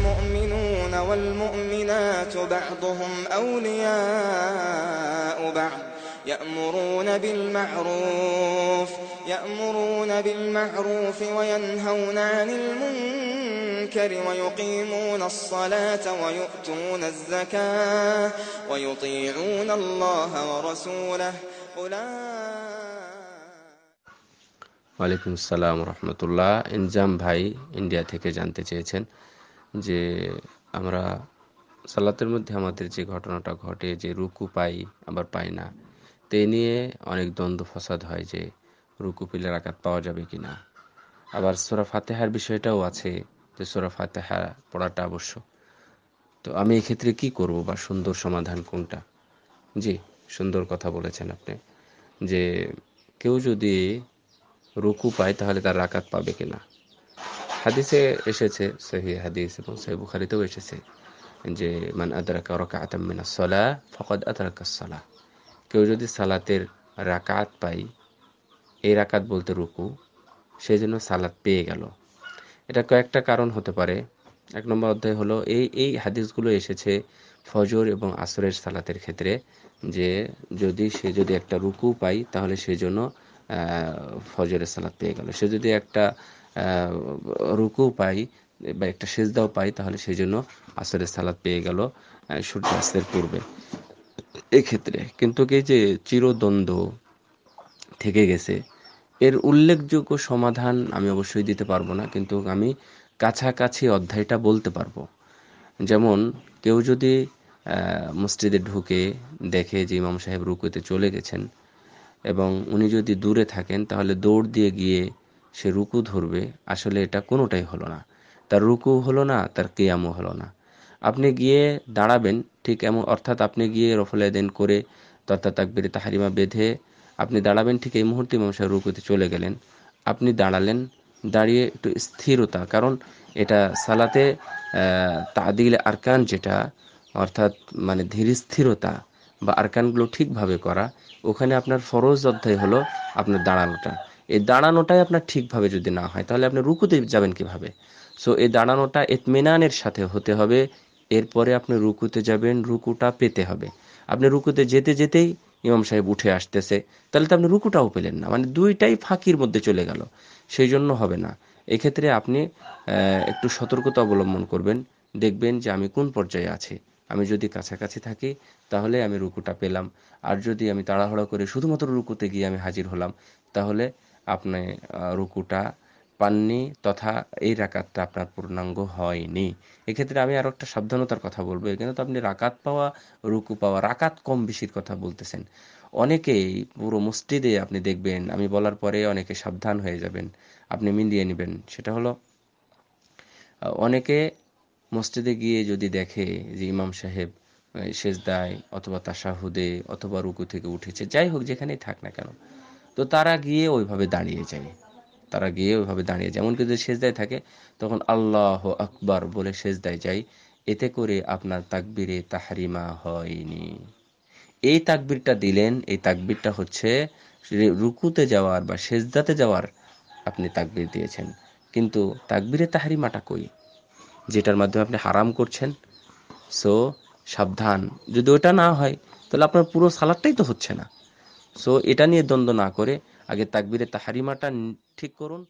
الْمُؤْمِنُونَ وَالْمُؤْمِنَاتُ بَعْضُهُمْ أَوْلِيَاءُ بَعْضٍ يأمرون بالمعروف يأمرون بالمعروف وينهون عن المنكر ويقيمون الصلاة ويؤتون الزكاة ويطيعون الله ورسوله أولئك ওয়ালাইকুম আসসালাম রহমতুল্লাহ ইনজাম ভাই ইন্ডিয়া থেকে জানতে চেয়েছেন যে আমরা সালাতের মধ্যে আমাদের যে ঘটনাটা ঘটে যে রুকু পাই আবার পাই না তে নিয়ে অনেক দ্বন্দ্ব ফসাদ হয় যে রুকু পিলে রাকাত পাওয়া যাবে কি না আবার সোরা ফাতেহার বিষয়টাও আছে যে সোরা ফাতেহা পড়াটা আবশ্যক তো আমি এক্ষেত্রে কি করব বা সুন্দর সমাধান কোনটা জি সুন্দর কথা বলেছেন আপনি যে কেউ যদি রুকু পায় তাহলে তার রাকাত পাবে কিনা হাদিসে এসেছে সহি হাদিস এবং সহি বুখারিতেও এসেছে যে মান আদরাকা রকা মিনা সলা ফকদ আদরাকা সলা কেউ যদি সালাতের রাকাত পাই এই রাকাত বলতে রুকু সেই জন্য সালাত পেয়ে গেল এটা কয়েকটা কারণ হতে পারে এক নম্বর অধ্যায় হলো এই এই হাদিসগুলো এসেছে ফজর এবং আসরের সালাতের ক্ষেত্রে যে যদি সে যদি একটা রুকু পাই তাহলে সেই জন্য ফজরের সালাদ পেয়ে গেল সে যদি একটা রুকু পাই বা একটা সেজদাও পাই তাহলে সেই জন্য আসরের সালাদ পেয়ে গেল সূর্যাস্তের পূর্বে এক্ষেত্রে কিন্তু কি যে চিরদ্বন্দ্ব থেকে গেছে এর উল্লেখযোগ্য সমাধান আমি অবশ্যই দিতে পারবো না কিন্তু আমি কাছাকাছি অধ্যায়টা বলতে পারবো যেমন কেউ যদি মসজিদে ঢুকে দেখে যে ইমাম সাহেব রুকুতে চলে গেছেন এবং উনি যদি দূরে থাকেন তাহলে দৌড় দিয়ে গিয়ে সে রুকু ধরবে আসলে এটা কোনোটাই হলো না তার রুকু হলো না তার কেয়ামও হলো না আপনি গিয়ে দাঁড়াবেন ঠিক এমন অর্থাৎ আপনি গিয়ে দেন করে তথা তাকবির তাহারিমা বেঁধে আপনি দাঁড়াবেন ঠিক এই মুহূর্তে মানুষের রুকুতে চলে গেলেন আপনি দাঁড়ালেন দাঁড়িয়ে একটু স্থিরতা কারণ এটা সালাতে তাদিল আরকান যেটা অর্থাৎ মানে ধীর স্থিরতা বা আরকানগুলো ঠিকভাবে করা ওখানে আপনার ফরজ অধ্যায় হলো আপনার দাঁড়ানোটা এই দাঁড়ানোটাই আপনার ঠিকভাবে যদি না হয় তাহলে আপনি রুকুতে যাবেন কিভাবে সো এই দাঁড়ানোটা এতমেনানের সাথে হতে হবে এরপরে আপনি রুকুতে যাবেন রুকুটা পেতে হবে আপনি রুকুতে যেতে যেতেই ইমাম সাহেব উঠে আসতেছে তাহলে তো আপনি রুকুটাও পেলেন না মানে দুইটাই ফাঁকির মধ্যে চলে গেল সেই জন্য হবে না এক্ষেত্রে আপনি একটু সতর্কতা অবলম্বন করবেন দেখবেন যে আমি কোন পর্যায়ে আছি আমি যদি কাছাকাছি থাকি তাহলে আমি রুকুটা পেলাম আর যদি আমি তাড়াহুড়া করে শুধুমাত্র রুকুতে গিয়ে আমি হাজির হলাম তাহলে আপনি রুকুটা পাননি তথা এই রাকাতটা আপনার পূর্ণাঙ্গ হয়নি এক্ষেত্রে আমি আরও একটা সাবধানতার কথা বলবো এখানে তো আপনি রাকাত পাওয়া রুকু পাওয়া রাকাত কম বেশির কথা বলতেছেন অনেকেই পুরো মসজিদে আপনি দেখবেন আমি বলার পরে অনেকে সাবধান হয়ে যাবেন আপনি মিলিয়ে নেবেন সেটা হলো অনেকে মসজিদে গিয়ে যদি দেখে যে ইমাম সাহেব সেজদায় অথবা তাসাহুদে অথবা রুকু থেকে উঠেছে যাই হোক যেখানেই থাক না কেন তো তারা গিয়ে ওইভাবে দাঁড়িয়ে যায় তারা গিয়ে ওইভাবে দাঁড়িয়ে যায় এমনকি যদি সেজদায় থাকে তখন আল্লাহ আকবর বলে সেজদায় যাই এতে করে আপনার তাকবিরে তাহারিমা হয়নি এই তাকবিরটা দিলেন এই তাকবিরটা হচ্ছে রুকুতে যাওয়ার বা সেজদাতে যাওয়ার আপনি তাকবির দিয়েছেন কিন্তু তাকবিরে তাহারিমাটা কই যেটার মাধ্যমে আপনি হারাম করছেন সো সাবধান যদি ওটা না হয় তাহলে আপনার পুরো সালাদটাই তো হচ্ছে না সো এটা নিয়ে দ্বন্দ্ব না করে আগে তাকবিরে তাহারিমাটা ঠিক করুন